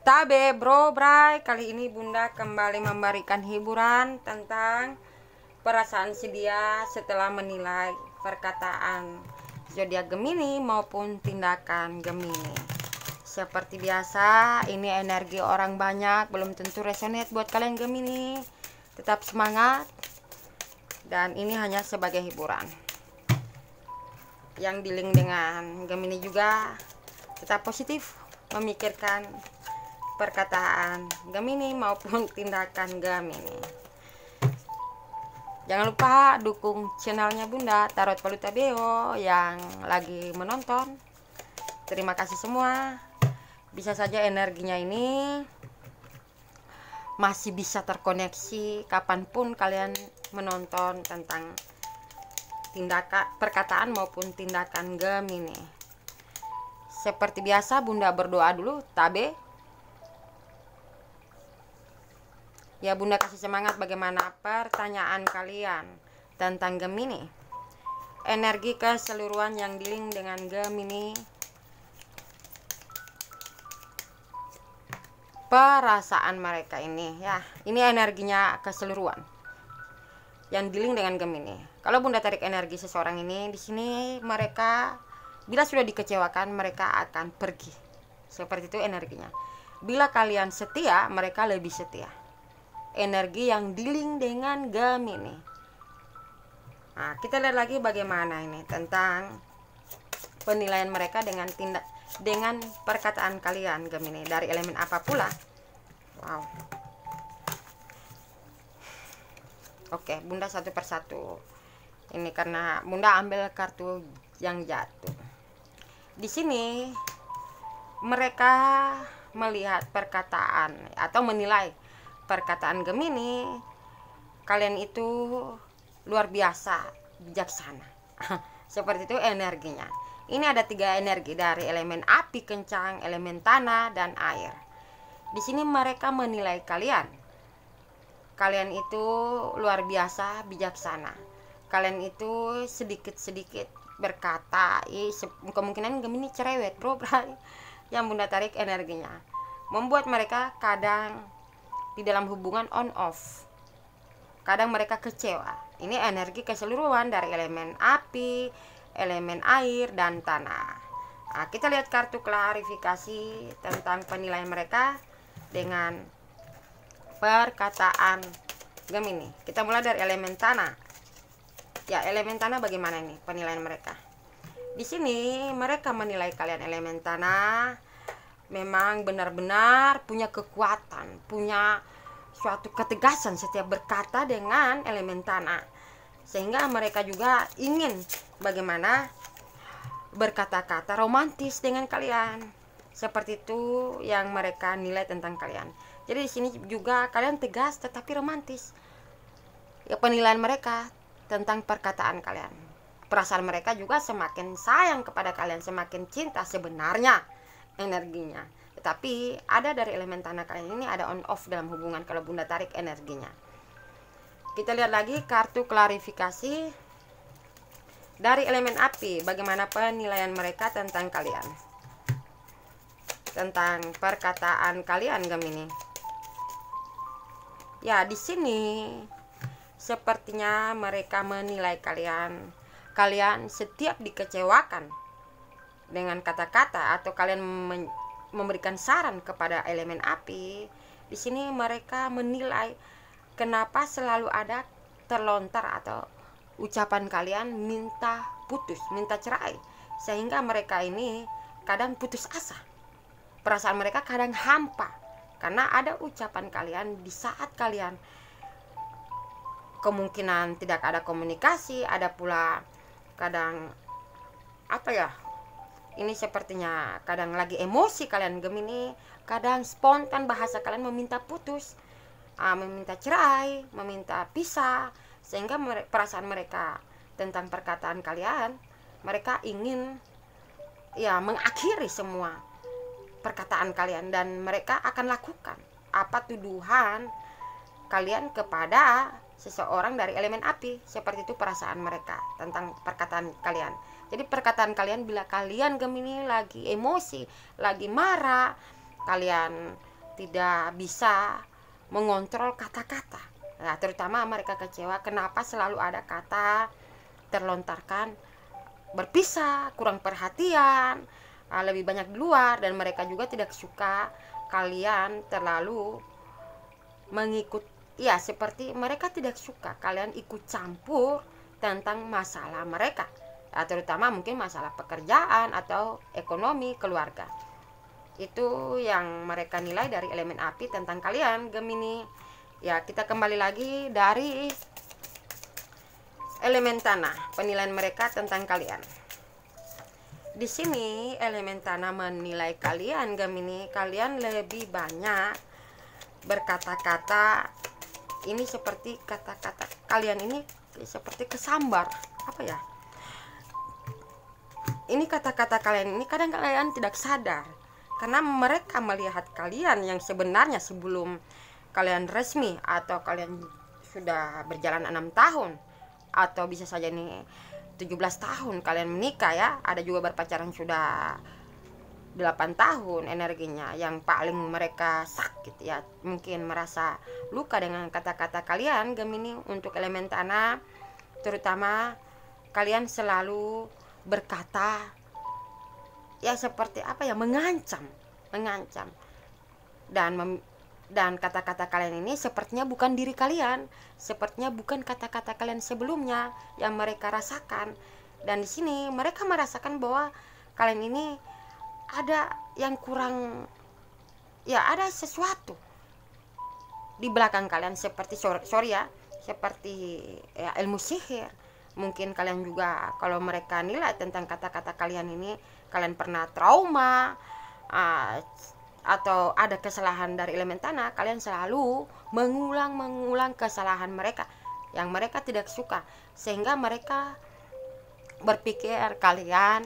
Tabe Bro Bray kali ini Bunda kembali memberikan hiburan tentang perasaan si dia setelah menilai perkataan zodiak Gemini maupun tindakan Gemini. Seperti biasa, ini energi orang banyak belum tentu resonate buat kalian Gemini. Tetap semangat. Dan ini hanya sebagai hiburan. Yang di link dengan Gemini juga tetap positif memikirkan perkataan Gemini maupun tindakan Gemini. Jangan lupa dukung channelnya Bunda Tarot Paluta Beo yang lagi menonton. Terima kasih semua. Bisa saja energinya ini masih bisa terkoneksi kapanpun kalian menonton tentang tindakan perkataan maupun tindakan Gemini. Seperti biasa Bunda berdoa dulu tabe Ya bunda kasih semangat bagaimana pertanyaan kalian tentang Gemini. Energi keseluruhan yang dealing dengan Gemini. Perasaan mereka ini ya, ini energinya keseluruhan yang dealing dengan Gemini. Kalau bunda tarik energi seseorang ini di sini mereka bila sudah dikecewakan mereka akan pergi. Seperti itu energinya. Bila kalian setia, mereka lebih setia energi yang dealing dengan Gemini. Nah, kita lihat lagi bagaimana ini tentang penilaian mereka dengan tindak dengan perkataan kalian Gemini dari elemen apa pula? Wow. Oke, Bunda satu persatu. Ini karena Bunda ambil kartu yang jatuh. Di sini mereka melihat perkataan atau menilai perkataan Gemini, kalian itu luar biasa bijaksana. Seperti itu energinya. Ini ada tiga energi dari elemen api kencang, elemen tanah, dan air. Di sini mereka menilai kalian. Kalian itu luar biasa bijaksana. Kalian itu sedikit-sedikit berkata, kemungkinan Gemini cerewet, bro, bro. Yang bunda tarik energinya. Membuat mereka kadang di dalam hubungan on off. Kadang mereka kecewa. Ini energi keseluruhan dari elemen api, elemen air dan tanah. Nah, kita lihat kartu klarifikasi tentang penilaian mereka dengan perkataan Gemini. Kita mulai dari elemen tanah. Ya, elemen tanah bagaimana ini penilaian mereka? Di sini mereka menilai kalian elemen tanah memang benar-benar punya kekuatan, punya suatu ketegasan setiap berkata dengan elemen tanah. Sehingga mereka juga ingin bagaimana berkata-kata romantis dengan kalian. Seperti itu yang mereka nilai tentang kalian. Jadi di sini juga kalian tegas tetapi romantis. Ya penilaian mereka tentang perkataan kalian. Perasaan mereka juga semakin sayang kepada kalian, semakin cinta sebenarnya energinya Tetapi ada dari elemen tanah kalian ini ada on off dalam hubungan kalau bunda tarik energinya kita lihat lagi kartu klarifikasi dari elemen api bagaimana penilaian mereka tentang kalian tentang perkataan kalian Gemini ya di sini sepertinya mereka menilai kalian kalian setiap dikecewakan dengan kata-kata atau kalian memberikan saran kepada elemen api, di sini mereka menilai kenapa selalu ada terlontar atau ucapan kalian minta putus, minta cerai, sehingga mereka ini kadang putus asa. Perasaan mereka kadang hampa karena ada ucapan kalian di saat kalian kemungkinan tidak ada komunikasi, ada pula kadang apa ya ini sepertinya kadang lagi emosi kalian Gemini, kadang spontan bahasa kalian meminta putus, uh, meminta cerai, meminta pisah, sehingga mere perasaan mereka tentang perkataan kalian, mereka ingin ya mengakhiri semua perkataan kalian dan mereka akan lakukan apa tuduhan kalian kepada seseorang dari elemen api seperti itu perasaan mereka tentang perkataan kalian jadi perkataan kalian bila kalian Gemini lagi emosi, lagi marah, kalian tidak bisa mengontrol kata-kata. Nah, terutama mereka kecewa kenapa selalu ada kata terlontarkan berpisah, kurang perhatian, ah, lebih banyak di luar dan mereka juga tidak suka kalian terlalu mengikut ya seperti mereka tidak suka kalian ikut campur tentang masalah mereka. Ah, terutama mungkin masalah pekerjaan atau ekonomi keluarga itu yang mereka nilai dari elemen api tentang kalian Gemini ya kita kembali lagi dari elemen tanah penilaian mereka tentang kalian di sini elemen tanah menilai kalian Gemini kalian lebih banyak berkata-kata ini seperti kata-kata kalian ini seperti kesambar apa ya ini kata-kata kalian ini kadang kalian tidak sadar karena mereka melihat kalian yang sebenarnya sebelum kalian resmi atau kalian sudah berjalan enam tahun atau bisa saja nih 17 tahun kalian menikah ya ada juga berpacaran sudah 8 tahun energinya yang paling mereka sakit ya mungkin merasa luka dengan kata-kata kalian Gemini untuk elemen tanah terutama kalian selalu berkata ya seperti apa ya mengancam, mengancam. Dan mem dan kata-kata kalian ini sepertinya bukan diri kalian, sepertinya bukan kata-kata kalian sebelumnya yang mereka rasakan. Dan di sini mereka merasakan bahwa kalian ini ada yang kurang ya ada sesuatu di belakang kalian seperti sorry ya, seperti ya, ilmu sihir mungkin kalian juga kalau mereka nilai tentang kata-kata kalian ini kalian pernah trauma uh, atau ada kesalahan dari elemen tanah kalian selalu mengulang mengulang kesalahan mereka yang mereka tidak suka sehingga mereka berpikir kalian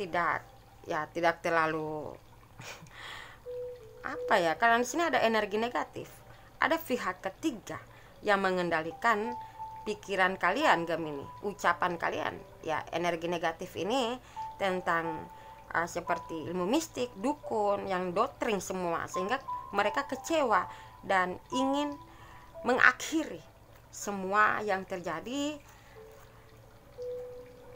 tidak ya tidak terlalu apa ya karena di sini ada energi negatif ada pihak ketiga yang mengendalikan pikiran kalian Gemini, ucapan kalian. Ya, energi negatif ini tentang uh, seperti ilmu mistik, dukun yang dotring semua sehingga mereka kecewa dan ingin mengakhiri semua yang terjadi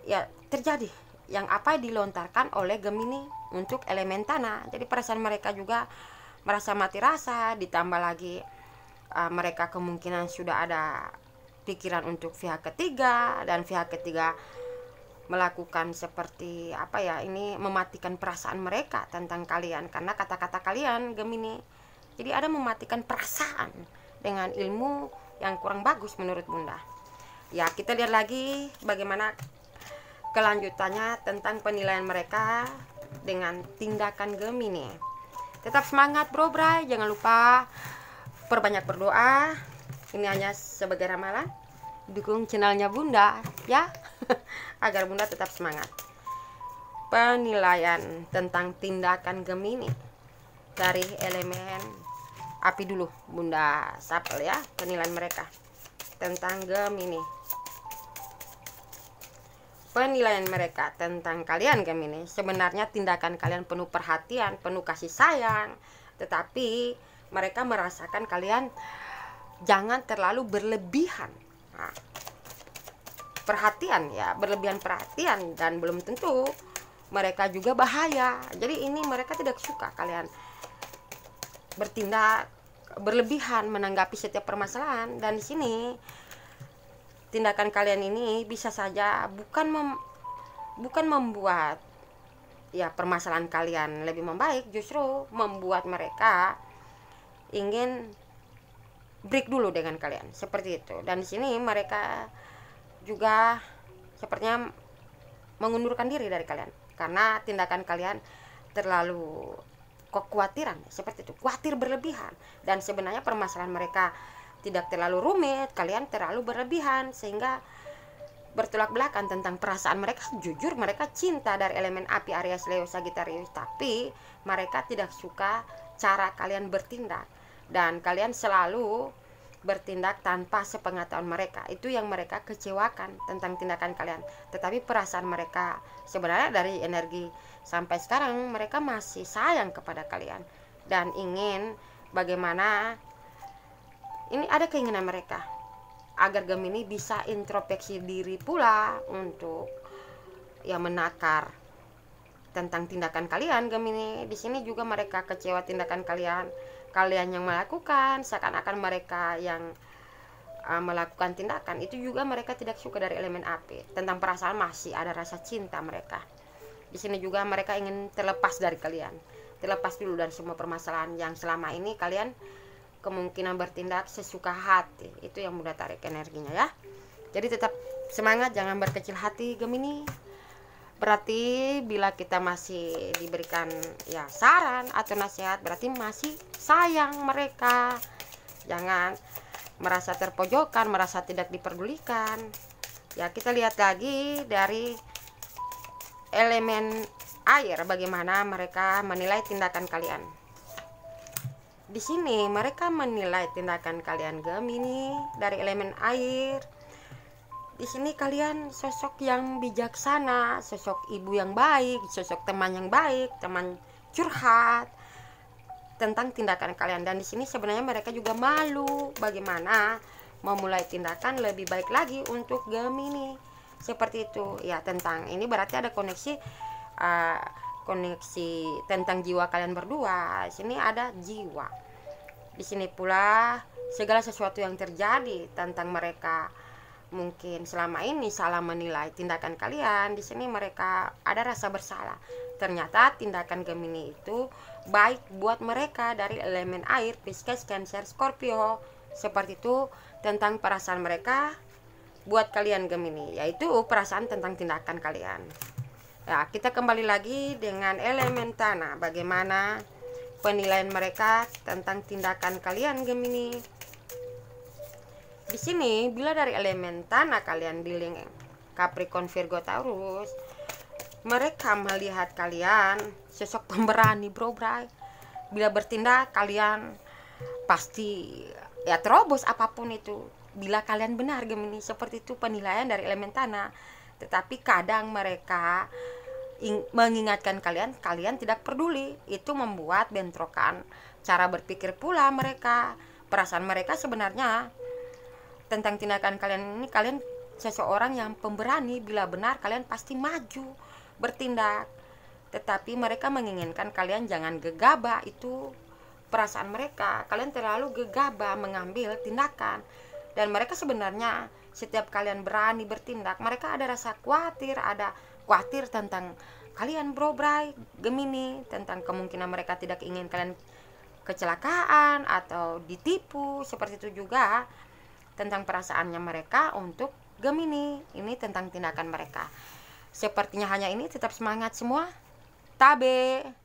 ya terjadi yang apa dilontarkan oleh Gemini untuk elemen tanah. Jadi perasaan mereka juga merasa mati rasa ditambah lagi uh, mereka kemungkinan sudah ada pikiran untuk pihak ketiga dan pihak ketiga melakukan seperti apa ya ini mematikan perasaan mereka tentang kalian karena kata-kata kalian Gemini jadi ada mematikan perasaan dengan ilmu yang kurang bagus menurut Bunda ya kita lihat lagi bagaimana kelanjutannya tentang penilaian mereka dengan tindakan Gemini tetap semangat bro bray jangan lupa perbanyak berdoa ini hanya sebagai ramalan. Dukung channelnya Bunda ya, agar Bunda tetap semangat. Penilaian tentang tindakan Gemini dari elemen api dulu Bunda sapel ya penilaian mereka tentang Gemini penilaian mereka tentang kalian Gemini sebenarnya tindakan kalian penuh perhatian penuh kasih sayang tetapi mereka merasakan kalian jangan terlalu berlebihan. Nah, perhatian ya, berlebihan perhatian dan belum tentu mereka juga bahaya. Jadi ini mereka tidak suka kalian bertindak berlebihan menanggapi setiap permasalahan dan di sini tindakan kalian ini bisa saja bukan mem, bukan membuat ya permasalahan kalian lebih membaik justru membuat mereka ingin break dulu dengan kalian seperti itu dan di sini mereka juga sepertinya mengundurkan diri dari kalian karena tindakan kalian terlalu kekhawatiran seperti itu khawatir berlebihan dan sebenarnya permasalahan mereka tidak terlalu rumit kalian terlalu berlebihan sehingga bertolak belakang tentang perasaan mereka jujur mereka cinta dari elemen api Aries Leo Sagittarius tapi mereka tidak suka cara kalian bertindak dan kalian selalu bertindak tanpa sepengetahuan mereka itu yang mereka kecewakan tentang tindakan kalian tetapi perasaan mereka sebenarnya dari energi sampai sekarang mereka masih sayang kepada kalian dan ingin bagaimana ini ada keinginan mereka agar Gemini bisa introspeksi diri pula untuk ya menakar tentang tindakan kalian Gemini di sini juga mereka kecewa tindakan kalian kalian yang melakukan seakan-akan mereka yang uh, melakukan tindakan itu juga mereka tidak suka dari elemen api tentang perasaan masih ada rasa cinta mereka di sini juga mereka ingin terlepas dari kalian terlepas dulu dari semua permasalahan yang selama ini kalian kemungkinan bertindak sesuka hati itu yang mudah tarik energinya ya jadi tetap semangat jangan berkecil hati Gemini berarti bila kita masih diberikan ya saran atau nasihat berarti masih sayang mereka jangan merasa terpojokan merasa tidak diperdulikan ya kita lihat lagi dari elemen air bagaimana mereka menilai tindakan kalian di sini mereka menilai tindakan kalian Gemini dari elemen air di sini kalian sosok yang bijaksana, sosok ibu yang baik, sosok teman yang baik, teman curhat tentang tindakan kalian dan di sini sebenarnya mereka juga malu bagaimana memulai tindakan lebih baik lagi untuk Gemini seperti itu ya tentang ini berarti ada koneksi uh, koneksi tentang jiwa kalian berdua di sini ada jiwa di sini pula segala sesuatu yang terjadi tentang mereka mungkin selama ini salah menilai tindakan kalian. Di sini mereka ada rasa bersalah. Ternyata tindakan Gemini itu baik buat mereka dari elemen air, Pisces, Cancer, Scorpio. Seperti itu tentang perasaan mereka buat kalian Gemini, yaitu perasaan tentang tindakan kalian. Ya, kita kembali lagi dengan elemen tanah. Bagaimana penilaian mereka tentang tindakan kalian Gemini? Di sini, bila dari elemen tanah kalian di Capricorn Virgo Taurus, mereka melihat kalian sosok pemberani, bro, bray. Bila bertindak, kalian pasti ya terobos apapun itu. Bila kalian benar Gemini, seperti itu penilaian dari elemen tanah. Tetapi kadang mereka mengingatkan kalian, kalian tidak peduli. Itu membuat bentrokan cara berpikir pula mereka. Perasaan mereka sebenarnya tentang tindakan kalian ini kalian seseorang yang pemberani bila benar kalian pasti maju bertindak tetapi mereka menginginkan kalian jangan gegabah itu perasaan mereka kalian terlalu gegabah mengambil tindakan dan mereka sebenarnya setiap kalian berani bertindak mereka ada rasa khawatir ada khawatir tentang kalian bro bray gemini tentang kemungkinan mereka tidak ingin kalian kecelakaan atau ditipu seperti itu juga tentang perasaannya mereka untuk Gemini. Ini tentang tindakan mereka. Sepertinya hanya ini tetap semangat semua. Tabe.